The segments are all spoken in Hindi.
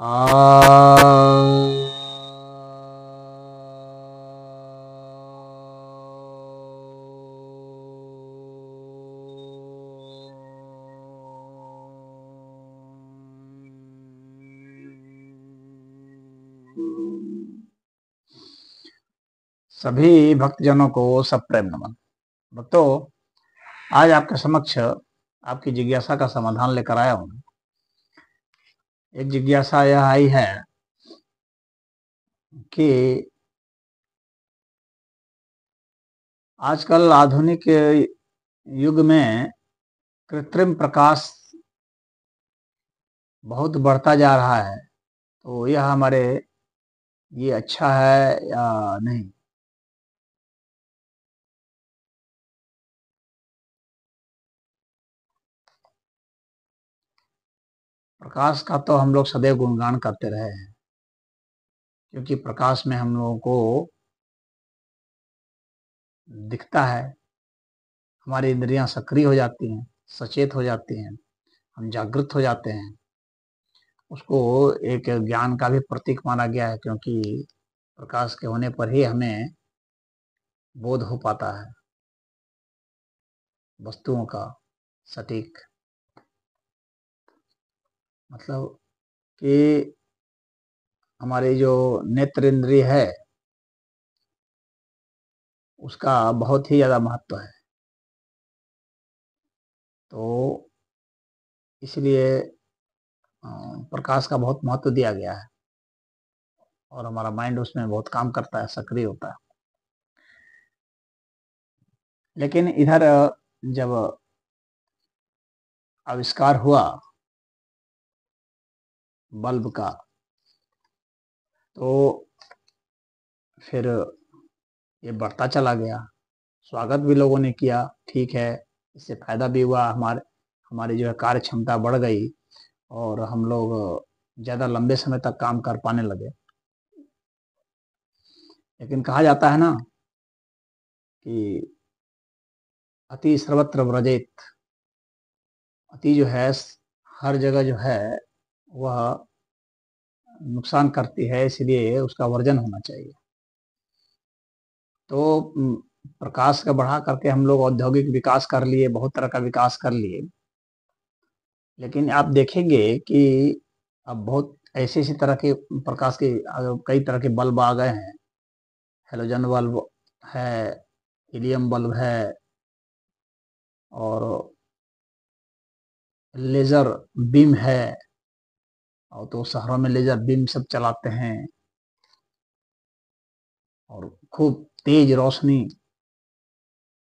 सभी भक्तजनों को सब प्रेम नमन भक्तों आज आपके समक्ष आपकी जिज्ञासा का समाधान लेकर आया हूं एक जिज्ञासा यह आई है कि आजकल आधुनिक युग में कृत्रिम प्रकाश बहुत बढ़ता जा रहा है तो यह हमारे ये अच्छा है या नहीं प्रकाश का तो हम लोग सदैव गुणगान करते रहे हैं क्योंकि प्रकाश में हम लोगों को दिखता है हमारी इंद्रियां सक्रिय हो जाती हैं सचेत हो जाती हैं हम जागृत हो जाते हैं उसको एक ज्ञान का भी प्रतीक माना गया है क्योंकि प्रकाश के होने पर ही हमें बोध हो पाता है वस्तुओं का सटीक मतलब कि हमारे जो नेत्र इंद्रिय है उसका बहुत ही ज़्यादा महत्व है तो इसलिए प्रकाश का बहुत महत्व दिया गया है और हमारा माइंड उसमें बहुत काम करता है सक्रिय होता है लेकिन इधर जब आविष्कार हुआ बल्ब का तो फिर ये बढ़ता चला गया स्वागत भी लोगों ने किया ठीक है इससे फ़ायदा भी हुआ हमारे हमारी जो है कार्य क्षमता बढ़ गई और हम लोग ज़्यादा लंबे समय तक काम कर पाने लगे लेकिन कहा जाता है ना कि अति सर्वत्र व्रजित अति जो है हर जगह जो है वह नुकसान करती है इसलिए उसका वर्जन होना चाहिए तो प्रकाश का बढ़ा करके हम लोग औद्योगिक विकास कर लिए बहुत तरह का विकास कर लिए लेकिन आप देखेंगे कि अब बहुत ऐसे ऐसी तरह के प्रकाश के कई तरह के बल्ब आ गए हैं हेलोजन बल्ब है हीलियम बल्ब है और लेज़र बीम है और तो शहरों में लेजर बीम सब चलाते हैं और खूब तेज रोशनी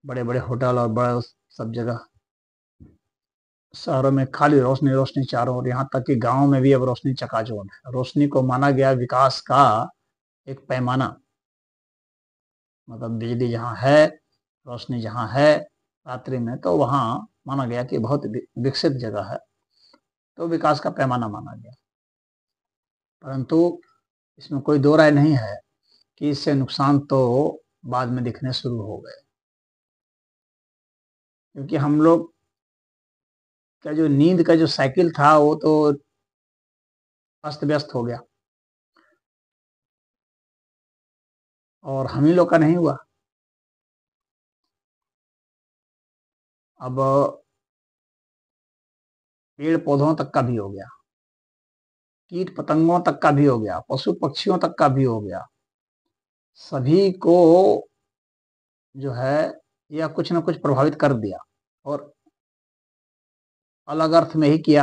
बड़े बड़े होटल और बड़े सब जगह शहरों में खाली रोशनी रोशनी चारों और यहाँ तक कि गांव में भी अब रोशनी चकाचौंध है रोशनी को माना गया विकास का एक पैमाना मतलब बिजली जहाँ है रोशनी जहाँ है रात्रि में तो वहाँ माना गया कि बहुत विकसित जगह है तो विकास का पैमाना माना गया परंतु इसमें कोई दो राय नहीं है कि इससे नुकसान तो बाद में दिखने शुरू हो गए क्योंकि हम लोग का जो नींद का जो साइकिल था वो तो अस्त व्यस्त हो गया और हम ही लोग का नहीं हुआ अब पेड़ पौधों तक का भी हो गया कीट पतंगों तक का भी हो गया पशु पक्षियों तक का भी हो गया सभी को जो है यह कुछ ना कुछ प्रभावित कर दिया और अलग अर्थ में ही किया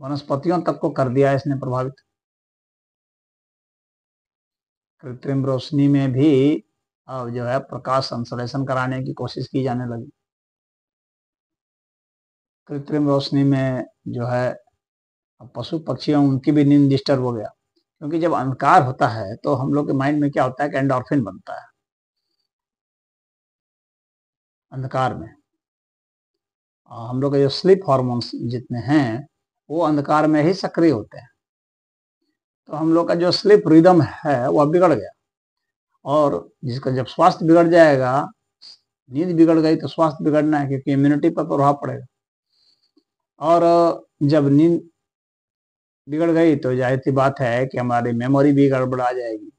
वनस्पतियों तक को कर दिया इसने प्रभावित कृत्रिम रोशनी में भी अब जो है प्रकाश संश्लेषण कराने की कोशिश की जाने लगी कृत्रिम रोशनी में जो है अब पशु पक्षियों उनकी भी नींद डिस्टर्ब हो गया क्योंकि जब अंधकार होता है तो हम लोग के माइंड में क्या होता है कि एंडोर्फिन बनता है अंधकार में हम लोग के जो स्लीप हॉर्मोन्स जितने हैं वो अंधकार में ही सक्रिय होते हैं तो हम लोग का जो स्लीप रिदम है वह बिगड़ गया और जिसका जब स्वास्थ्य बिगड़ जाएगा नींद बिगड़ गई तो स्वास्थ्य बिगड़ना है क्योंकि इम्यूनिटी पर प्रभाव पड़ेगा और जब नींद बिगड़ गई तो जाहिर सी बात है कि हमारी मेमोरी भी गड़बड़ा जाएगी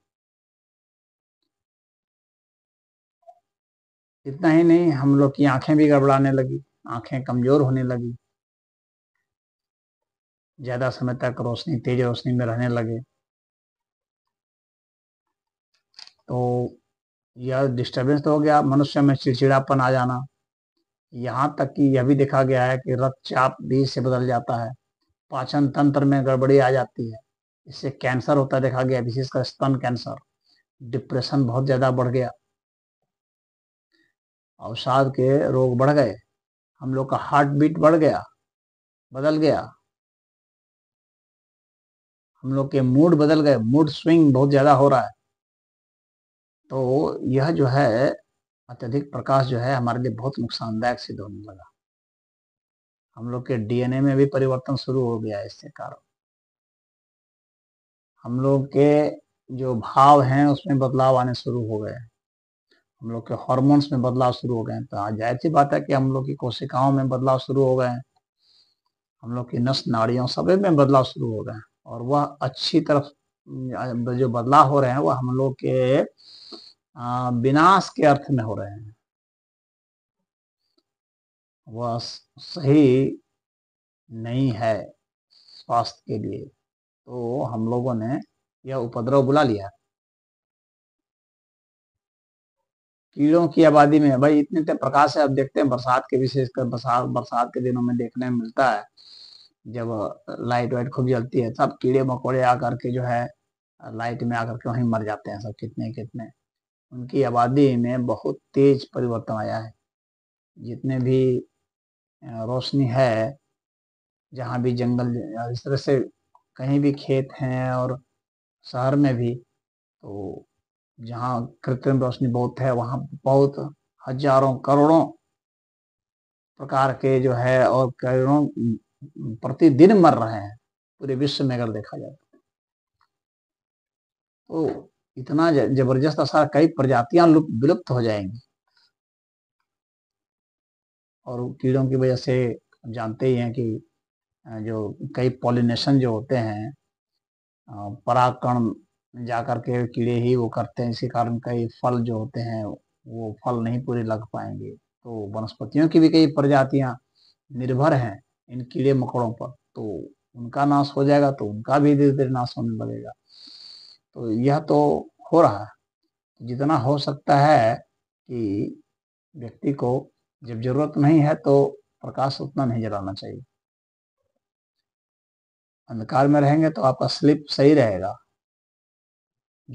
इतना ही नहीं हम लोग की आंखें भी गड़बड़ाने लगी आंखें कमजोर होने लगी ज्यादा समय तक रोशनी तेज रोशनी में रहने लगे तो यह डिस्टरबेंस तो हो गया मनुष्य में चिड़चिड़ापन आ जाना यहाँ तक कि यह भी देखा गया है कि रक्तचाप भी से बदल जाता है पाचन तंत्र में गड़बड़ी आ जाती है इससे कैंसर होता देखा गया विशेषकर स्तन कैंसर डिप्रेशन बहुत ज़्यादा बढ़ गया अवसाद के रोग बढ़ गए हम लोग का हार्ट बीट बढ़ गया बदल गया हम लोग के मूड बदल गए मूड स्विंग बहुत ज़्यादा हो रहा है तो यह जो है अत्यधिक प्रकाश जो है हमारे लिए बहुत नुकसानदायक सिद्ध होने लगा हम लोग के डीएनए में भी परिवर्तन शुरू हो गया है इसके कारण हम लोग के जो भाव हैं उसमें बदलाव आने शुरू हो गए हम लोग के हॉर्मोन्स में बदलाव शुरू हो गए तो जाहिर सी बात है कि हम लोग की कोशिकाओं में बदलाव शुरू हो गए हम लोग की नस नाड़ियों सभी में बदलाव शुरू हो गए और वह अच्छी तरफ जो बदलाव हो रहे हैं वह हम लोग के विनाश के अर्थ में हो रहे हैं वह सही नहीं है स्वास्थ्य के लिए तो हम लोगों ने यह उपद्रव बुला लिया कीड़ों की आबादी में भाई इतने इतने प्रकाश है अब देखते हैं बरसात के विशेषकर बरसात बरसात के दिनों में देखने में मिलता है जब लाइट वाइट खूब जलती है सब कीड़े मकोड़े आकर के जो है लाइट में आकर के वहीं मर जाते हैं सब कितने कितने उनकी आबादी में बहुत तेज परिवर्तन आया है जितने भी रोशनी है जहाँ भी जंगल इस तरह से कहीं भी खेत हैं और शहर में भी तो जहाँ कृत्रिम रोशनी बहुत है वहाँ बहुत हजारों करोड़ों प्रकार के जो है और करोड़ों प्रतिदिन मर रहे हैं पूरे विश्व में अगर देखा जाए तो, तो इतना जबरदस्त असर कई प्रजातियां विलुप्त हो जाएंगी और कीड़ों की वजह से जानते ही हैं कि जो कई पॉलिनेशन जो होते हैं परागकण जा के कीड़े ही वो करते हैं इसी कारण कई फल जो होते हैं वो फल नहीं पूरे लग पाएंगे तो वनस्पतियों की भी कई प्रजातियाँ निर्भर हैं इन कीड़े मकोड़ों पर तो उनका नाश हो जाएगा तो उनका भी धीरे धीरे नाश होने लगेगा तो यह तो हो रहा है जितना हो सकता है कि व्यक्ति को जब जरूरत नहीं है तो प्रकाश उतना नहीं जलाना चाहिए अंधकार में रहेंगे तो आपका स्लिप सही रहेगा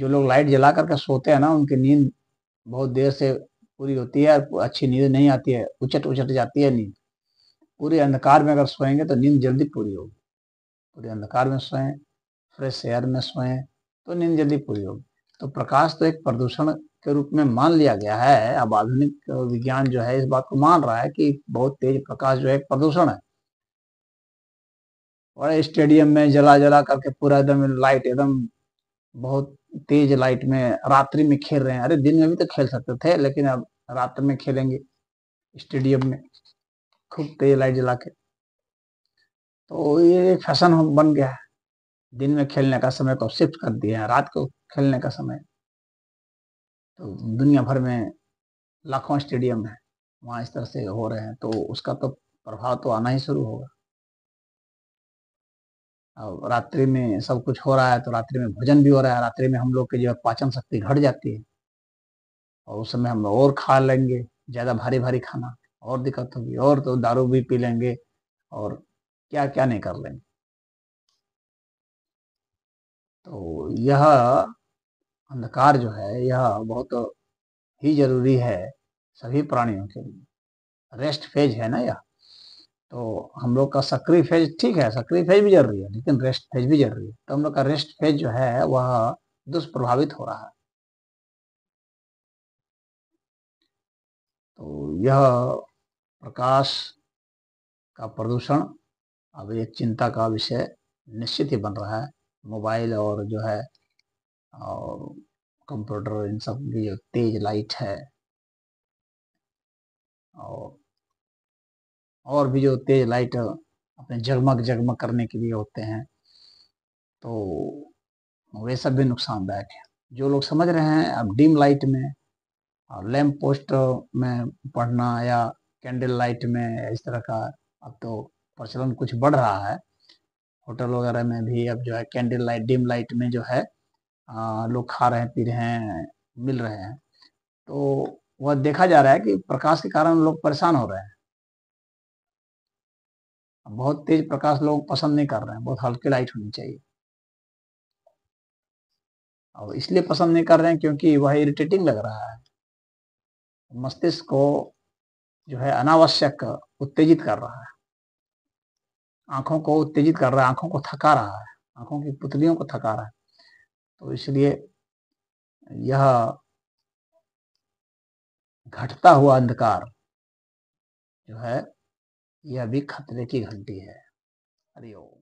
जो लोग लाइट जला करके सोते हैं ना उनकी नींद बहुत देर से पूरी होती है और अच्छी नींद नहीं आती है उचट उचट जाती है नींद पूरे अंधकार में अगर सोएंगे तो नींद जल्दी पूरी होगी पूरे अंधकार में सोएं फ्रेश एयर में सोएं तो नींद जल्दी पूरी होगी तो प्रकाश तो एक प्रदूषण के रूप में मान लिया गया है अब आधुनिक विज्ञान जो है इस बात को मान रहा है कि बहुत तेज प्रकाश जो है प्रदूषण है और स्टेडियम में जला जला करके पूरा एकदम लाइट एकदम बहुत तेज लाइट में रात्रि में खेल रहे हैं अरे दिन में भी तो खेल सकते थे लेकिन अब रात्र में खेलेंगे स्टेडियम में खूब तेज लाइट जला के तो ये फैशन बन गया है दिन में खेलने का समय को शिफ्ट कर दिया है रात को खेलने का समय तो दुनिया भर में लाखों स्टेडियम हैं वहाँ इस तरह से हो रहे हैं तो उसका तो प्रभाव तो आना ही शुरू होगा अब रात्रि में सब कुछ हो रहा है तो रात्रि में भोजन भी हो रहा है रात्रि में हम लोग की जो है पाचन शक्ति घट जाती है और उस समय हम और खा लेंगे ज़्यादा भारी भारी खाना और दिक्कत होगी और तो दारू भी पी लेंगे और क्या क्या नहीं कर लेंगे तो यह अंधकार जो है यह बहुत ही जरूरी है सभी प्राणियों के लिए रेस्ट फेज है ना यह तो हम लोग का सक्रिय फेज ठीक है सक्रिय फेज भी जरूरी है लेकिन रेस्ट फेज भी जरूरी है तो हम लोग का रेस्ट फेज जो है वह दुष्प्रभावित हो रहा है तो यह प्रकाश का प्रदूषण अब एक चिंता का विषय निश्चित ही बन रहा है मोबाइल और जो है और कंप्यूटर इन सब की जो तेज लाइट है और और भी जो तेज लाइट अपने जगमग जगमग करने के लिए होते हैं तो वे सब भी नुकसानदायक हैं जो लोग समझ रहे हैं अब डिम लाइट में और लैम्प पोस्ट में पढ़ना या कैंडल लाइट में इस तरह का अब तो प्रचलन कुछ बढ़ रहा है होटल वगैरह में भी अब जो है कैंडल लाइट डिम लाइट में जो है लोग खा रहे हैं पी रहे हैं मिल रहे हैं तो वह देखा जा रहा है कि प्रकाश के कारण लोग परेशान हो रहे हैं बहुत तेज प्रकाश लोग पसंद नहीं कर रहे हैं बहुत हल्की लाइट होनी चाहिए और इसलिए पसंद नहीं कर रहे हैं क्योंकि वह इरिटेटिंग लग रहा है मस्तिष्क को जो है अनावश्यक उत्तेजित कर रहा है आंखों को उत्तेजित कर रहा है आंखों को थका रहा है आंखों की पुतलियों को थका रहा है तो इसलिए यह घटता हुआ अंधकार जो है यह भी खतरे की घंटी है हरिओम